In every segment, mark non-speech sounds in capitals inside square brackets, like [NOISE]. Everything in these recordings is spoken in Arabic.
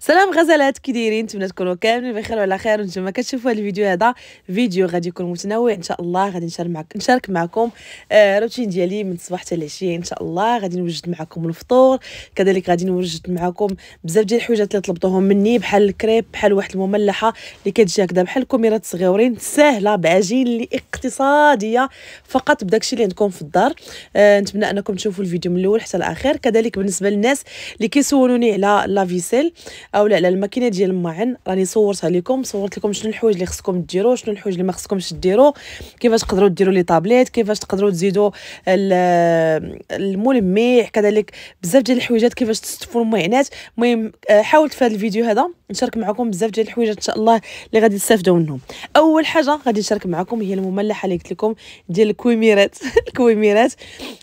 سلام غزالات كي دايرين نتمنى تكونوا كاملين بخير وعلى خير وانتم كتشوفوا الفيديو هذا فيديو غادي يكون متنوع ان شاء الله غادي نشارك معك نشارك معكم آه روتين ديالي من الصباح حتى العشيه ان شاء الله غادي نوجد معكم الفطور كذلك غادي نوجد معكم بزاف ديال الحاجات اللي طلبتوهم مني بحال الكريب بحال واحد المملحه اللي كتجي هكذا بحال الكوميرات صغيورين ساهله بعجين اللي اقتصاديه فقط بداكشي اللي عندكم في الدار آه نتمنى انكم تشوفوا الفيديو من الاول حتى الاخر كذلك بالنسبه للناس اللي كيسولوني على لافيسيل او لا لا الماكينه ديال الماعن راني صورتها لكم صورت لكم شنو الحوايج اللي خصكم ديروا شنو الحوايج اللي ما خصكمش ديروا كيفاش تقدروا ديروا لي طابليت كيفاش تقدروا تزيدوا الملمح كذلك بزاف ديال الحويجات كيفاش تستفوا المعينات المهم آه، حاولت في هذا الفيديو هذا نشارك معكم بزاف ديال الحويجات ان شاء الله اللي غادي تستافدوا منهم اول حاجه غادي نشارك معكم هي المملحه اللي قلت لكم ديال الكويميرات [LAUGHS] الكويميرات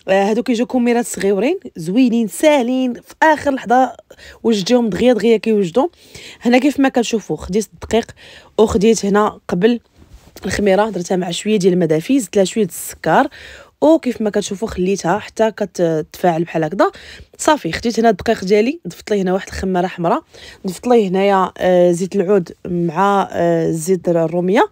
آه، هادو كيجيو كوميرات صغيورين زوينين ساهلين في اخر لحظه وجدهم دغيا دغيا كي كيوجدوا هنا كيف ما كتشوفوا خديت الدقيق وخديت هنا قبل الخميره درتها مع شويه ديال المدافي زدت لها شويه السكر وكيف ما كتشوفوا خليتها حتى كتفاعل بحال هكذا صافي خديت هنا الدقيق ديالي ضفت ليه هنا واحد الخماره حمراء ضفت ليه هنايا آه، زيت العود مع آه، زيت الروميه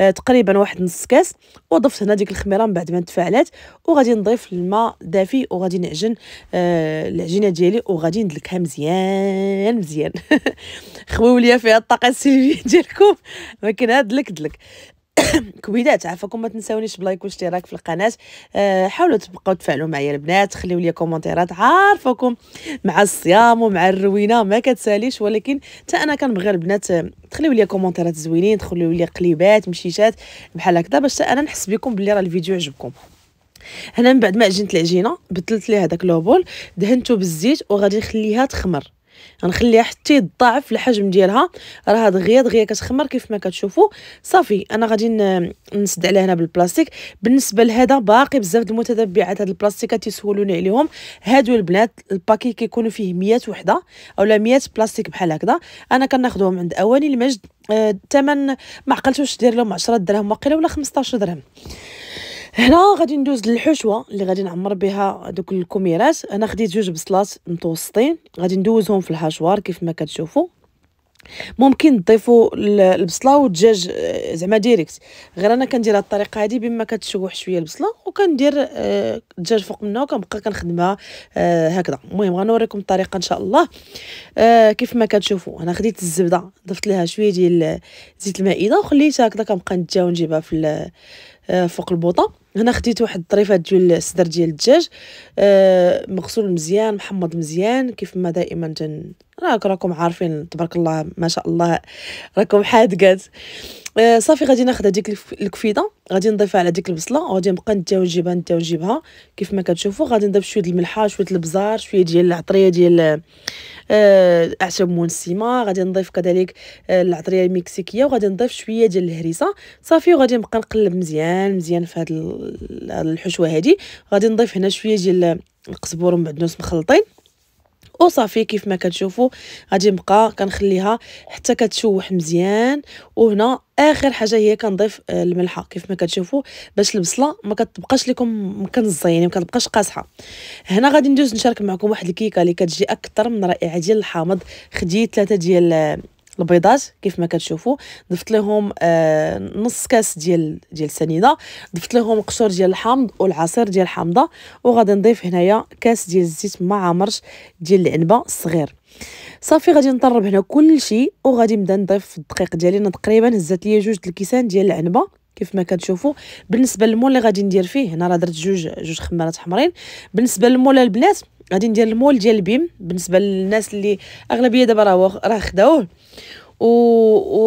آه، تقريبا واحد نص كاس وضفت هنا ديك الخميره من بعد ما تفاعلات وغادي نضيف الماء دافي وغادي نعجن العجينه ديالي وغادي ندلكها مزيان مزيان [LAUGHS] خويو ليا فيها الطاقه السلبيه ديالكم ولكن هاد دلك دلك [COUGHS] كويدات عفاكم ما تنساونيش بلايك واشتراك في القناه أه حاولوا تبقاو تفعلوا معايا البنات خليو لي كومونتيرات عارفاكم مع الصيام ومع الروينه ما كتساليش ولكن حتى انا كنبغي البنات آه، تخليو لي كومونتيرات زوينين تخليو لي قليبات مشيشات بحال هكذا باش انا نحس بكم بلي راه الفيديو عجبكم هنا من بعد ما عجنت العجينه بدلت ليها داك لوبول دهنته بالزيت وغادي نخليها تخمر غنخليها حتى يتضاعف الحجم ديالها راه دغيا دغيا كتخمر كيف ما كتشوفوا صافي انا غادي نسد عليها هنا بالبلاستيك بالنسبه لهذا باقي بزاف المتتبعات هاد البلاستيكات تيسولوني عليهم هادو البنات الباكي كيكونوا فيه 100 وحده اولا 100 بلاستيك بحال هكذا انا كناخذهم عند اواني المجد الثمن آه ما عقلتوش دير لهم 10 درهم واقيلا ولا 15 درهم هنا غادي ندوز للحشوه اللي غادي نعمر بها دوك الكوميرات انا خديت جوج بصلات متوسطين غادي ندوزهم في الحشوار كيف ما كتشوفوا ممكن تضيفوا البصله والدجاج آه، زعما ديريكت غير انا كندير هاد الطريقه هادي بما كتشوح شويه البصله وكندير آه، الدجاج فوق منها وكنبقى كنخدمها آه، هكذا المهم غنوريكم الطريقه ان شاء الله كيف ما كتشوفوا انا خديت الزبده ضفت لها شويه ديال زيت المائده وخليتها هكذا كنبقى نتجاو نجيبها في فوق البوطه هنا خديت واحد الطريفه ديال الصدر ديال الدجاج آه مغسول مزيان محمض مزيان كيف ما دائما تن راك راكم عارفين تبارك الله ما شاء الله راكم حادقات آه صافي غادي ناخذ هذيك الكفيده غادي نضيفها على ديك البصله وغادي نبقى نتاو نجيبها كيف ما كتشوفوا غادي نضيف شويه ديال الملحه شويه البزار شويه ديال العطريه ديال آه اعشاب منسمه غادي نضيف كذلك آه العطريه المكسيكيه وغادي نضيف شويه ديال الهريسه صافي وغادي نبقى نقلب مزيان مزيان في هاد الحشوه هادي غادي نضيف هنا شويه ديال القزبور ومعدنوس مخلطين وصافي كيف ما كتشوفوا غادي نبقى كنخليها حتى كتشوح مزيان وهنا اخر حاجه هي كنضيف آه، الملحه كيف ما كتشوفوا باش البصله ما كتبقاش لكم مكنزه يعني ما كتبقاش قاصحه هنا غادي ندوز نشارك معكم واحد الكيكه اللي كتجي اكثر من رائعه ديال الحامض خديت ثلاثه ديال آه، البيضات كيف ما كتشوفوا ضفت لهم آه نص كاس ديال ديال السنيده ضفت لهم قشور ديال الحامض والعصير ديال الحامضه وغادي نضيف هنايا كاس ديال الزيت مع عمرش ديال العنبه الصغير صافي غادي نطرب هنا كل شيء وغادي نبدا نضيف الدقيق ديالي انا تقريبا هزات ليا جوج الكيسان ديال العنبه كيف ما كتشوفوا بالنسبه للمول اللي غادي ندير فيه هنا راه درت جوج جوج خمارات حمرين بالنسبه للمول البنات غادي ندير المول ديال البيم بالنسبه للناس اللي اغلبيه دابا راه راه خداوه و...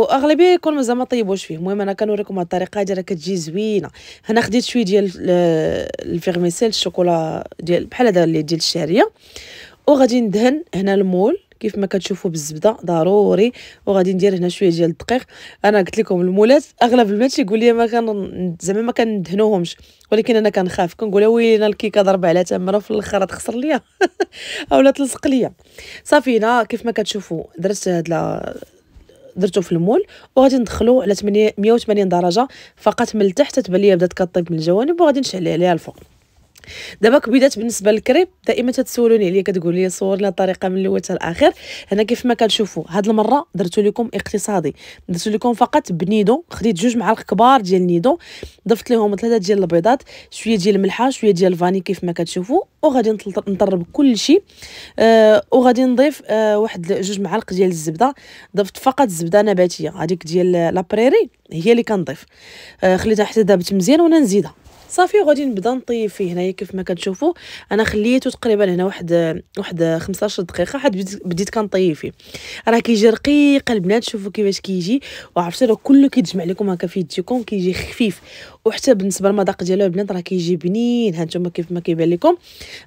واغلبيه يكون مازال ما طيبوش فيه المهم انا كنوريكم هاد الطريقه هادي راه كتجي زوينه هنا خديت شويه ديال الفيغميسيل الشوكولا ديال بحال هذا اللي ديال الشهريه وغادي ندهن هنا المول كيف ما كتشوفوا بالزبده ضروري وغادي ندير هنا شويه ديال الدقيق انا قلت لكم المولات اغلب البنات تيقول لي ما كان زعما ما كندهنوهمش ولكن انا كنخاف كنقول انا الكيكه ضربه على تمره في الاخر تخسر ليا [LAUGHS] اولا تلصق ليا صافي هنا كيف ما كتشوفوا درت هاد درتو في المول وغادي ندخلو على 180 درجه فقط من التحت تتبان ليا بدات كطيب من الجوانب وغادي نشعل عليها الفوق دابا كبيدات بالنسبه للكريب دائما تتسولوني عليا كتقول لي صورنا الطريقه من الاول حتى الاخر هنا كيف ما كتشوفوا هاد المره درتو لكم اقتصادي درتو لكم فقط بنيدو خديت جوج معالق كبار ديال النيدو ضفت لهم ثلاثه ديال البيضات شويه ديال الملحه شويه ديال الفاني كيف ما كتشوفوا وغادي نطرب كل شيء آه وغادي نضيف آه واحد جوج معالق ديال الزبده ضفت فقط زبده نباتيه هذيك ديال لابريري هي اللي كنضيف آه خليتها حتى دابت مزيان وانا نزيدها صافي وغادي نبدا نطيب فيه هنايا كيف ما كتشوفوا انا خليته تقريبا هنا واحد واحد 15 دقيقه حيت بديت, بديت كنطيب فيه راه كيجي رقيق البنات شوفوا كيفاش كيجي وعرفتوا راه كله كيتجمع لكم هكا في يديكم كيجي خفيف وحتى بالنسبه للمذاق ديالو البنات راه كيجي بنين هانتوما كيف ما كيبان لكم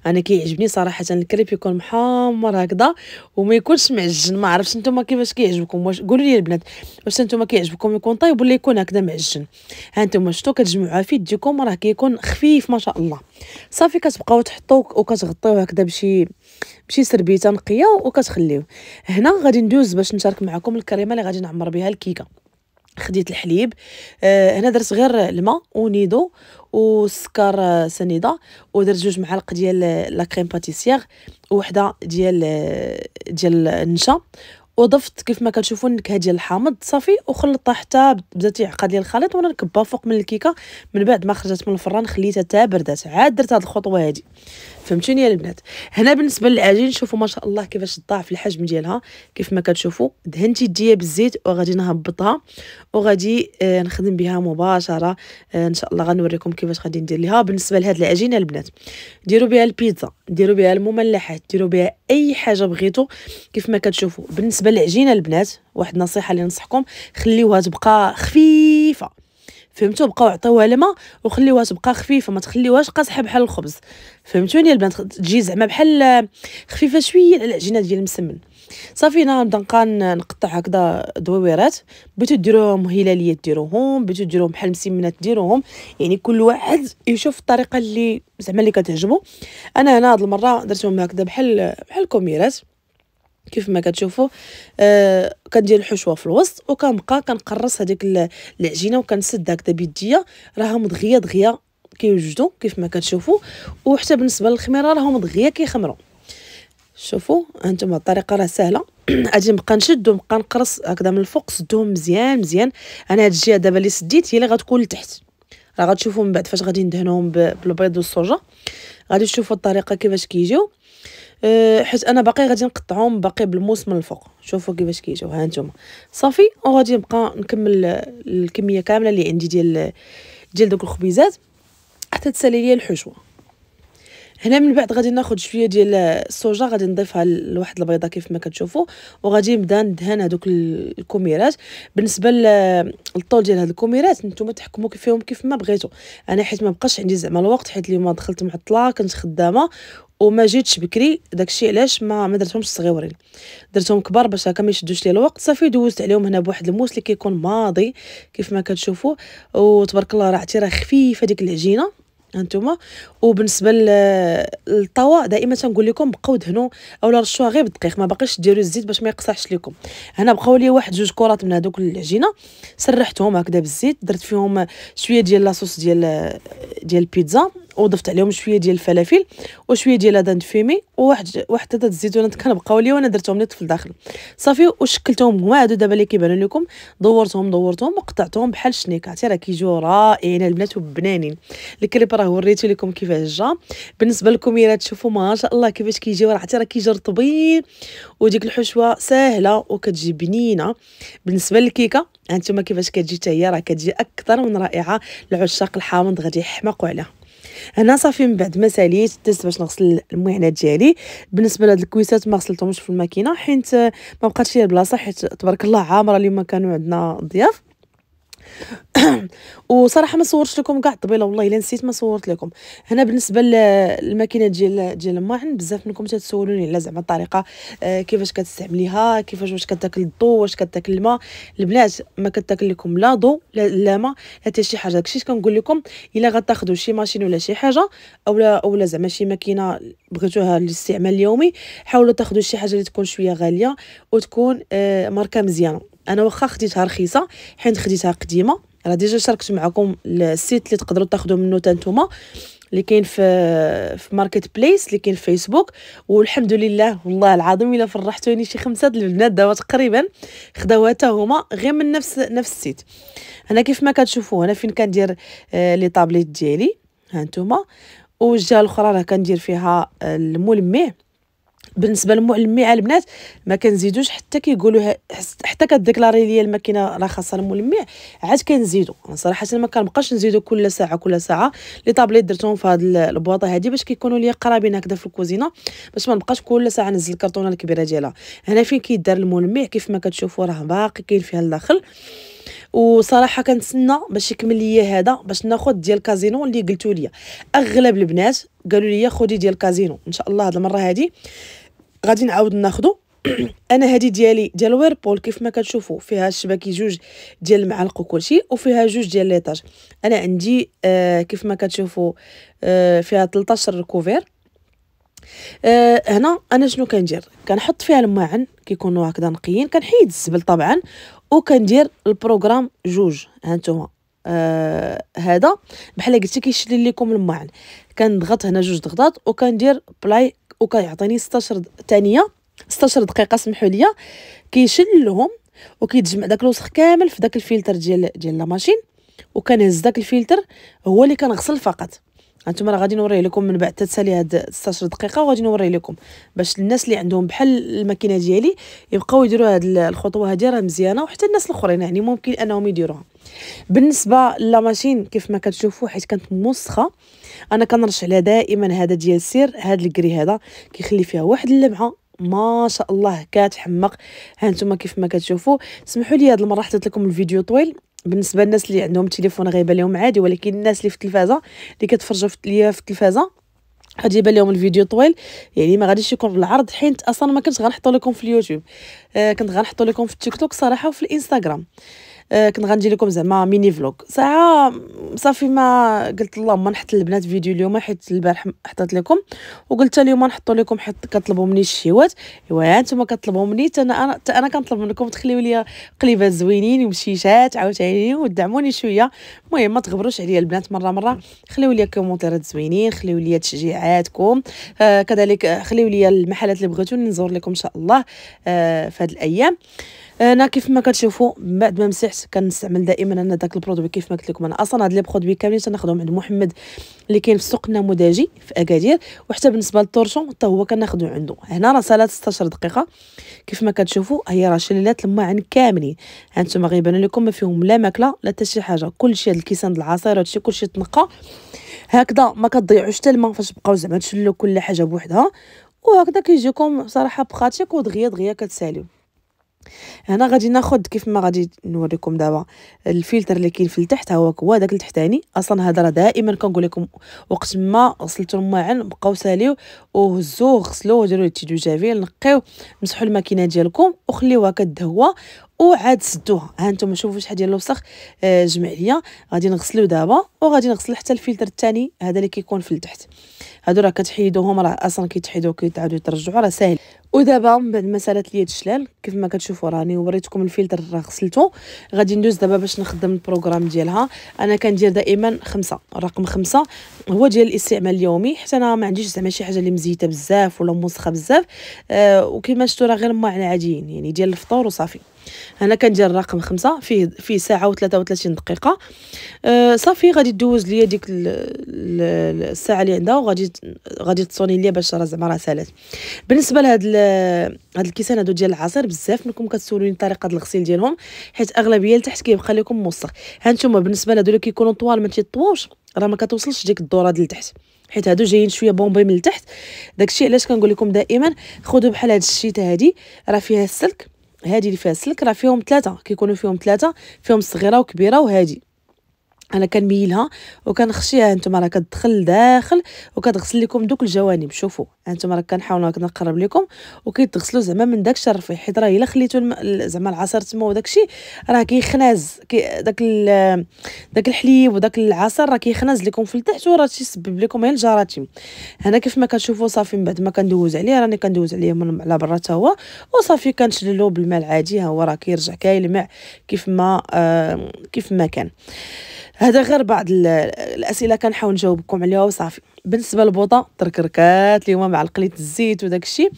انا كيعجبني صراحه الكريب يكون محمر هكذا وما يكونش معجن ما عرفتش نتوما كيفاش كيعجبكم واش قولوا لي البنات واش نتوما كيعجبكم يكون طايب ولا يكون هكذا معجن ها نتوما شفتوا كتجمعوها في يديكم راه كيكون خفيف ما شاء الله صافي كتبقاو تحطوا وكتغطيوه هكذا بشي بشي سربيته نقيه وكتخليوه هنا غادي ندوز باش نشارك معكم الكريمه اللي غادي نعمر بها الكيكه خديت الحليب آه هنا درت غير الماء ونيدو وسكر آه، سنيده ودرت جوج معالق ديال لا كريم باتيسيير وحده ديال آه، ديال النشا وضفت كيف ما كتشوفوا النكهه ديال الحامض صافي وخلطتها حتى بدا تيعقد لي الخليط وانا نكبها فوق من الكيكه من بعد ما خرجت من الفران خليتها حتى بردات عاد درت هاد الخطوه هادي فهمتوني يا البنات هنا بالنسبه للعجين شوفوا ما شاء الله كيفاش ضاعف الحجم ديالها كيف ما كتشوفوا دهنتي يديا بالزيت وغادي نهبطها وغادي آه نخدم بها مباشره آه ان شاء الله غنوريكم كيفاش غادي ندير ليها بالنسبه لهاد العجينه البنات ديروا بها البيتزا ديروا بها المملحات ديروا بها اي حاجه بغيتو كيف ما كتشوفوا بالنسبه للعجينه البنات واحد النصيحه اللي ننصحكم خليوها تبقى خفيفه فهمتوا بقاو عطيوها الماء وخليوها تبقى خفيفه ما تخليوهاش قاصحه بحال الخبز فهمتوني البنات تجي زعما بحال خفيفه شويه على العجينه ديال المسمن صافي انا نبدا نقطع هكذا دويويرات بغيتو ديروهم هلاليات ديروهم بغيتو ديروهم بحال مسمنات ديروهم يعني كل واحد يشوف الطريقه اللي زعما اللي كتعجبو انا هنا هاد المره درتهم هكذا بحال بحال كوميرات كيف ما كتشوفوا آه كندير الحشوه في الوسط وكنبقى كنقرص هذيك العجينه وكنسد هكذا بيديا راها مضغيه دغيه كيوجدوا كيف ما كتشوفوا وحتى بالنسبه للخميره راهم دغيه كيخمروا شوفوا هانتوما الطريقه راه سهله [CLEARS THROAT] اجي نبقى نشد ونبقى نقرص هكذا من الفوق سدوهم مزيان مزيان انا هاد الجهه دابا اللي سديت هي اللي غتكون لتحت راه غتشوفوا من بعد فاش غادي ندهنوهم بالبيض والصوجه غادي تشوفوا الطريقه كيفاش كيجيو أه، حيت انا باقي غادي نقطعهم باقي بالموس من الفوق شوفوا كيفاش كيجيو ها نتوما صافي وغادي نبقى نكمل الكميه كامله اللي عندي ديال ديال دوك الخبيزات حتى تسالي لي الحشوه هنا من بعد غادي ناخذ شويه ديال الصوجه غادي نضيفها لواحد البيضه كيف ما كتشوفوا وغادي نبدا ندهن هذوك الكوميرات بالنسبه للطول ديال هاد الكوميرات نتوما تحكموا فيهم كيف ما بغيتوا انا حيت ما بقاش عندي زعما الوقت حيت اليوم دخلت معطله كنت خدامه وما جيتش بكري داكشي علاش ما ما درتهمش صغيورين درتهم كبار باش هكا ما يشدوش لي الوقت صافي دوزت عليهم هنا بواحد الموس اللي كيكون ماضي كيف ما كتشوفوا وتبارك الله راه عتي راه خفيفه ديك العجينه هانتوما وبالنسبه للطوا دائما تنقول لكم بقاو دهنوا اولا رشوها غير بالدقيق ما باقيش ديروا الزيت باش ما يقصحش لكم هنا بقاو لي واحد جوج كرات من هذوك العجينه سرحتهم هكذا بالزيت درت فيهم شويه ديال لاصوص ديال ديال البيتزا وضفت عليهم شويه ديال الفلافل وشويه ديال هذا فيمي وواحد واحد حتى الزيتونات كنبقاو لي وانا درتهم لي في الداخل صافي وشكلتهم هما هادو دابا اللي كيبانوا لكم دورتهم دورتهم وقطعتهم بحال الشنيكات راه كيجيو رائعين البنات وبنانين الكريب راه وريتو لكم كيفاش جا بالنسبه للكميرات تشوفوا ما شاء الله كيفاش كيجيو راه حتى راه كيجي رطبين وديك الحشوه ساهله وكتجي بنينه بالنسبه للكيكه هانتوما كيفاش كتجي حتى هي راه كتجي اكثر من رائعه لعشاق الحامض غادي يحمقوا عليها هنا صافي من بعد ما ساليت دزت باش نغسل المعانات ديالي بالنسبه لهاد الكويسات ما غسلتهمش في الماكينه حيت ما بقاتش ليا البلاصه حيت تبارك الله عامره اليوم كانوا عندنا ضياف [COUGHS] وصراحه ما صورتش لكم كاع الطبيله والله الا نسيت ما صورت لكم هنا بالنسبه للماكينه ديال ديال الماعن بزاف منكم تتسولوني على زعما الطريقه آه، كيفاش كتستعمليها كيفاش واش كتاكل الضو واش كتاكل الماء البنات ما كتاكل لكم لا ضو لا, لا ما لا حتى شي حاجه داكشي كنقول لكم الا غتاخذوا شي ماشين ولا شي حاجه اولا اولا زعما شي ماكينه بغيتوها للاستعمال اليومي حاولوا تاخذوا شي حاجه اللي تكون شويه غاليه وتكون آه ماركه مزيانه انا واخا خديتها رخيصه حيت خديتها قديمه راه ديجا شاركت معكم السيت اللي تقدروا تاخذوا منه حتى نتوما اللي كاين في في ماركت بليس اللي كاين في فيسبوك والحمد لله والله العظيم الا فرحتوني شي خمسه د البنات دابا تقريبا خداوها حتى هما غير من نفس نفس السيت هنا كيف ما كتشوفوا هنا فين كندير آه، لي طابليت ديالي ها نتوما والجهه الاخرى راه كندير فيها آه، الملمع بالنسبه للمعلمين على البنات ما كنزيدوش حتى كيقولوها حتى كديكلاري ليا الماكينه راه خاصها الملمع عاد كنزيدو صراحه ما كنبقاش نزيدو كل ساعه كل ساعه لي طابليت درتهم في هاد البواطه هادي باش كيكونوا ليا قرابين هكذا في الكوزينه باش ما نبقاش كل ساعه نزل الكرتونه الكبيره ديالها هنا فين كيدار الملمع كيف ما كتشوفوا راه باقي كاين فيها الداخل وصراحه كنتسنى باش يكمل ليا هذا باش ناخذ ديال كازينو اللي قلتوا ليا اغلب البنات قالوا لي خدي ديال الكازينو ان شاء الله هاد المره هادي غادي نعاود ناخدو [CLEARS THROAT] انا هادي ديالي ديال ويربول كيف ما كتشوفوا فيها الشباكي جوج ديال المعالق وكلشي وفيها جوج ديال ليطاج انا عندي آه كيف ما كتشوفوا آه فيها 13 كوفير آه هنا انا شنو كندير كنحط فيها الماعن كيكونوا هكذا نقيين كنحيد الزبل طبعا وكندير البروغرام جوج هانتوما آه هذا بحال قلت كيشلي لكم الماعن كنضغط هنا جوج ضغطات وكندير بلاي وكيعطيني 16 ثانيه 16 دقيقه سمحوا لي لهم وكيتجمع داك الوسخ كامل في داك الفلتر ديال ديال لا ماشين وكنهز داك الفلتر هو اللي كنغسل فقط هانتوما راه غادي نوريه لكم من بعد تتسالي هاد 16 دقيقه وغادي نوريه لكم باش الناس اللي عندهم بحال الماكينه ديالي يبقاو يديروا هاد الخطوه هادي راه مزيانه وحتى الناس الاخرين يعني ممكن انهم يديروها بالنسبه للماشين كيف ما كتشوفوا حيت كانت مسخه انا كنرش عليها دائما هذا ديال السير هذا الكري هذا كيخلي فيها واحد اللمعه ما شاء الله كتحمق هانتوما كيف ما كتشوفوا سمحوا لي هاد المره حطيت لكم الفيديو طويل بالنسبه للناس اللي عندهم تليفون غيبان لهم عادي ولكن الناس اللي في التلفازه اللي كتفرجوا ليا في التلفازه غادي يبان لهم الفيديو طويل يعني ما غاديش يكون العرض حيت اصلا ما كنتش غنحطو لكم في اليوتيوب آه كنت غنحطو لكم في التيك توك صراحه وفي الانستغرام آه، كنت غندير لكم زعما ميني فلوغ ساعه صافي ما قلت اللهم نحط البنات فيديو اليوم حيت البارح حطيت لكم وقلت اليوم نحطو لكم حيت كطلبوا مني الشيوات ايوا انتم كطلبوا مني حتى انا حتى انا كنطلب منكم تخليو لي قليبات زوينين ومشيشات عاوتاني ودعموني شويه المهم ما تغبروش عليا البنات مره مره خليو لي كومونتيرات زوينين خليو لي تشجيعاتكم آه كذلك خليو لي المحلات اللي بغيتوني نزور لكم ان شاء الله آه في هذه الايام انا كيف ما كتشوفوا من بعد ما مسحت كنستعمل دائما انا داك البرودوي كيف ما قلت لكم انا اصلا هاد لي برودوي كاملين تناخذهم عند محمد اللي كاين في السوق النموذجي في اكادير وحتى بالنسبه للطورشون حتى هو كناخذو عنده هنا راه صلاه 16 دقيقه كيف ما كتشوفوا هي راه شلالات الماعن كاملين هانتوما غيبانو لكم ما فيهم لا ماكله لا حتى شي حاجه كلشي هاد الكيسان العصير هادشي كلشي تنقى هكذا ما كتضيعوش حتى الماء فاش بقاو زعما تشلو كل حاجه بوحدها وهكذا كيجيكم صراحه بخاتيك ودغيا دغيا كتساليو هنا غادي ناخد كيف ما غادي نوريكم دابا الفلتر اللي كاين في التحت هو هو داك التحتاني اصلا هذا راه دائما كنقول لكم وقت ما غسلتو الماعن بقاو ساليو وهزوه غسلوه وديروا ليه تيدو جافيل نقيو مسحوا الماكينه ديالكم وخليوها كتدهوى وعاد سدوها ها انتم شوفوا شحال ديال الوسخ آه، جمع ليا غادي نغسلو دابا وغادي نغسل حتى الفلتر الثاني هذا اللي كيكون في التحت هادو راه كتحيدوهم راه اصلا كيتحيدو كيتعاودو يترجعوا راه ساهل ودابا من بعد ما سالات ليا الشلال كيف ما كتشوفوا راني وريتكم الفلتر راه غسلته غادي ندوز دابا باش نخدم البروغرام ديالها انا كندير دائما خمسة رقم خمسة هو ديال الاستعمال اليومي حتى انا ما عنديش زعما شي حاجه اللي مزيته بزاف ولا موسخه بزاف آه وكيما شفتوا راه غير ماء عاديين يعني ديال الفطور وصافي هنا كندير الرقم خمسة فيه فيه ساعه و33 دقيقه أه صافي غادي دوز ليا ديك ال ال الساعه اللي عندها وغادي غادي تصوني ليا باش راه زعما راه سالات بالنسبه لهاد هاد الكيسان هادو ديال العصير بزاف منكم كتسولوني طريقه الغسيل ديالهم حيت اغلبيه لتحت كيبقى لكم موسخ هانتوما بالنسبه لهادو اللي كيكونوا طوال ما تيطواوش راه ما كتوصلش ديك الدوره ديال التحت حيت هادو جايين شويه بومبي من التحت داكشي علاش كنقول لكم دائما خذوا بحال هاد الشيته هادي راه فيها السلك هادي اللي فيها السلك راه فيهم ثلاثه كيكونوا فيهم ثلاثه فيهم صغيره وكبيره وهادي انا كنميلها وكنخشيها انتم راه كتدخل لداخل وكتغسل لكم دوك الجوانب شوفوا انتم راه كنحاول نقرب لكم وكيتغسلوا زعما من داك الشرفي حيت راه الا خليتو زعما العصير تما وداك الشيء راه كيخناز كي داك ال... داك الحليب وداك العصير راه كيخناز لكم في التحت وراه تيسبب لكم غير الجراثيم هنا كيف ما كتشوفوا صافي من بعد ما كندوز عليه راني كندوز عليه من على برا حتى هو وصافي كنشللو بالماء العادي ها هو راه كيرجع كاين الماء كيف ما آه كيف ما كان هذا غير بعض الاسئله كنحاول نجاوبكم عليها وصافي بالنسبه للبوطه تركركات اليوم مع القليت الزيت وداك الشيء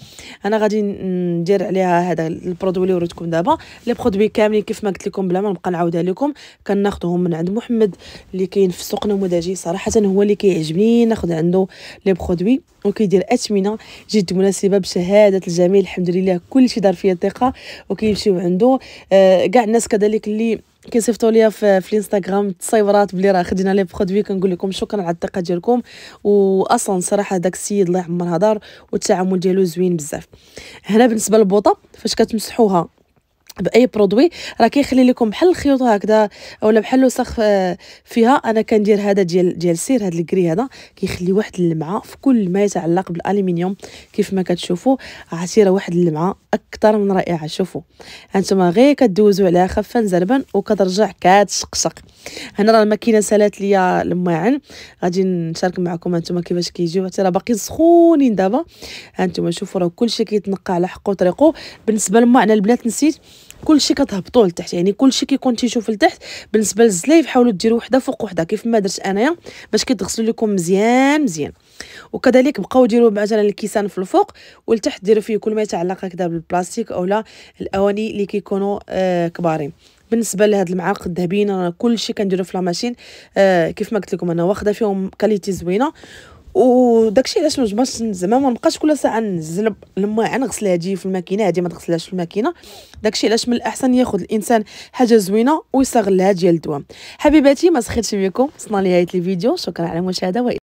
انا غادي ندير عليها هذا البرودوي اللي وريتكم دابا لي برودوي كاملين كيف ما قلت لكم بلا ما نبقى نعاودها لكم كناخذهم من عند محمد اللي كاين في سوق نموذجي صراحه هو اللي كيعجبني ناخذ عنده لي برودوي وكيدير اثمنه جد مناسبه بشهاده الجميع الحمد لله كلشي دار فيا الثقه وكيمشيو عنده آه، كاع آه الناس كذلك اللي كيصيفطوا ليا في, في الانستغرام تصايبرات بلي راه خدينا لي برودوي كنقول لكم شكرا على الثقه ديالكم واصلا صراحه داك السيد الله يعمرها دار والتعامل ديالو زوين بزاف هنا بالنسبه للبوطه فاش كتمسحوها باي برودوي راه كيخلي لكم بحال الخيوط هكذا اولا بحال الوسخ آه، فيها انا كندير هذا ديال ديال سير هذا الكري هذا كيخلي واحد اللمعه في كل ما يتعلق بالالومنيوم كيف ما كتشوفوا عسيره واحد اللمعه اكثر من رائعه شوفوا هانتوما غير كدوزوا عليها خفا زربا وكترجع كتشقشق هنا راه الماكينه سالات ليا الماعن غادي نشارك معكم هانتوما كيفاش كيجيو حتى راه باقي سخونين دابا هانتوما شوفوا راه كلشي كيتنقى على حقه وطريقه بالنسبه للماعن البنات نسيت كلشي كتهبطوه لتحت يعني كلشي كيكون تيشوف لتحت بالنسبه للزلايف حاولوا ديروا وحده فوق وحده كيف ما درت انايا باش كيتغسلوا لكم مزيان مزيان وكذلك بقاو ديروا مثلا الكيسان في الفوق والتحت ديروا فيه كل ما يتعلق هكذا بالبلاستيك اولا الاواني اللي كيكونوا آه كبارين بالنسبه لهاد المعالق الذهبيين انا كلشي كنديرو في لا ماشين آه كيف ما قلت لكم انا واخده فيهم كاليتي زوينه وداكشي علاش ما زعما ما نبقاش كل ساعه نزل الماء نغسل هادي في الماكينه هادي ما تغسلهاش في الماكينه داكشي علاش من الاحسن ياخذ الانسان حاجه زوينه ويستغلها ديال الدوام حبيباتي ما سخيتش بكم وصلنا لنهايه الفيديو شكرا على المشاهده